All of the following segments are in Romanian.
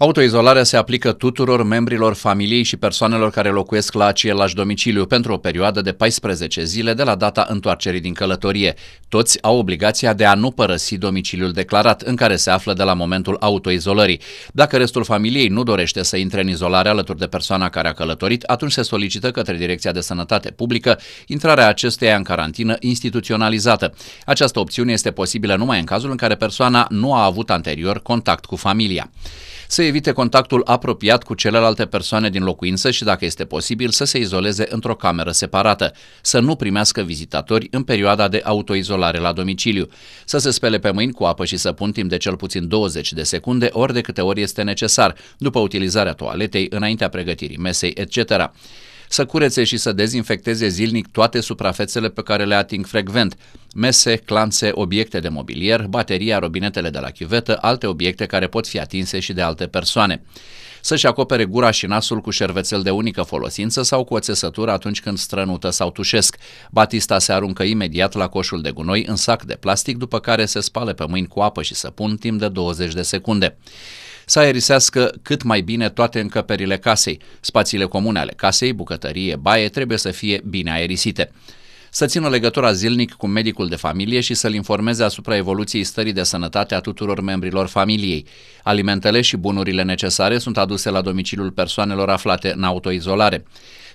Autoizolarea se aplică tuturor membrilor familiei și persoanelor care locuiesc la același domiciliu pentru o perioadă de 14 zile de la data întoarcerii din călătorie. Toți au obligația de a nu părăsi domiciliul declarat în care se află de la momentul autoizolării. Dacă restul familiei nu dorește să intre în izolare alături de persoana care a călătorit, atunci se solicită către Direcția de Sănătate Publică intrarea acesteia în carantină instituționalizată. Această opțiune este posibilă numai în cazul în care persoana nu a avut anterior contact cu familia. Se evite contactul apropiat cu celelalte persoane din locuință și, dacă este posibil, să se izoleze într-o cameră separată, să nu primească vizitatori în perioada de autoizolare la domiciliu, să se spele pe mâini cu apă și săpun timp de cel puțin 20 de secunde ori de câte ori este necesar, după utilizarea toaletei, înaintea pregătirii mesei, etc să curețe și să dezinfecteze zilnic toate suprafețele pe care le ating frecvent, mese, clanțe, obiecte de mobilier, bateria, robinetele de la chiuvetă, alte obiecte care pot fi atinse și de alte persoane să-și acopere gura și nasul cu șervețel de unică folosință sau cu o țesătură atunci când strănută sau tușesc. Batista se aruncă imediat la coșul de gunoi în sac de plastic, după care se spală pe mâini cu apă și săpun timp de 20 de secunde să aerisească cât mai bine toate încăperile casei. Spațiile comune ale casei, bucătărie, baie trebuie să fie bine aerisite să țină legătura zilnic cu medicul de familie și să-l informeze asupra evoluției stării de sănătate a tuturor membrilor familiei. Alimentele și bunurile necesare sunt aduse la domiciliul persoanelor aflate în autoizolare.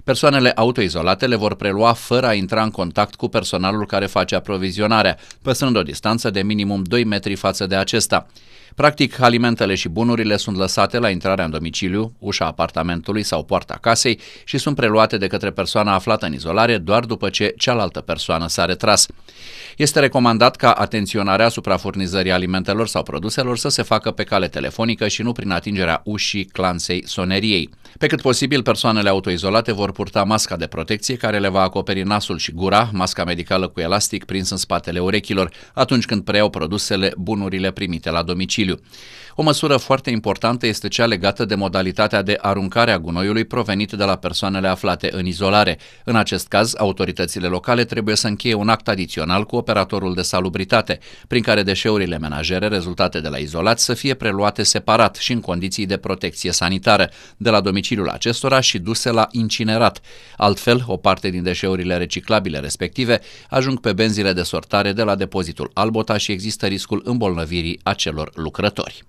Persoanele autoizolate le vor prelua fără a intra în contact cu personalul care face aprovizionarea, păstrând o distanță de minimum 2 metri față de acesta. Practic, alimentele și bunurile sunt lăsate la intrarea în domiciliu, ușa apartamentului sau poarta casei și sunt preluate de către persoana aflată în izolare doar după ce cealaltă persoană s-a retras. Este recomandat ca atenționarea asupra furnizării alimentelor sau produselor să se facă pe cale telefonică și nu prin atingerea ușii clanței soneriei. Pe cât posibil, persoanele autoizolate vor purta masca de protecție care le va acoperi nasul și gura, masca medicală cu elastic prins în spatele urechilor, atunci când preiau produsele, bunurile primite la domiciliu domiciliu. O măsură foarte importantă este cea legată de modalitatea de aruncare a gunoiului provenit de la persoanele aflate în izolare. În acest caz, autoritățile locale trebuie să încheie un act adițional cu operatorul de salubritate, prin care deșeurile menajere rezultate de la izolați să fie preluate separat și în condiții de protecție sanitară, de la domiciliul acestora și duse la incinerat. Altfel, o parte din deșeurile reciclabile respective ajung pe benzile de sortare de la depozitul Albota și există riscul îmbolnăvirii acelor lucruri lucrători.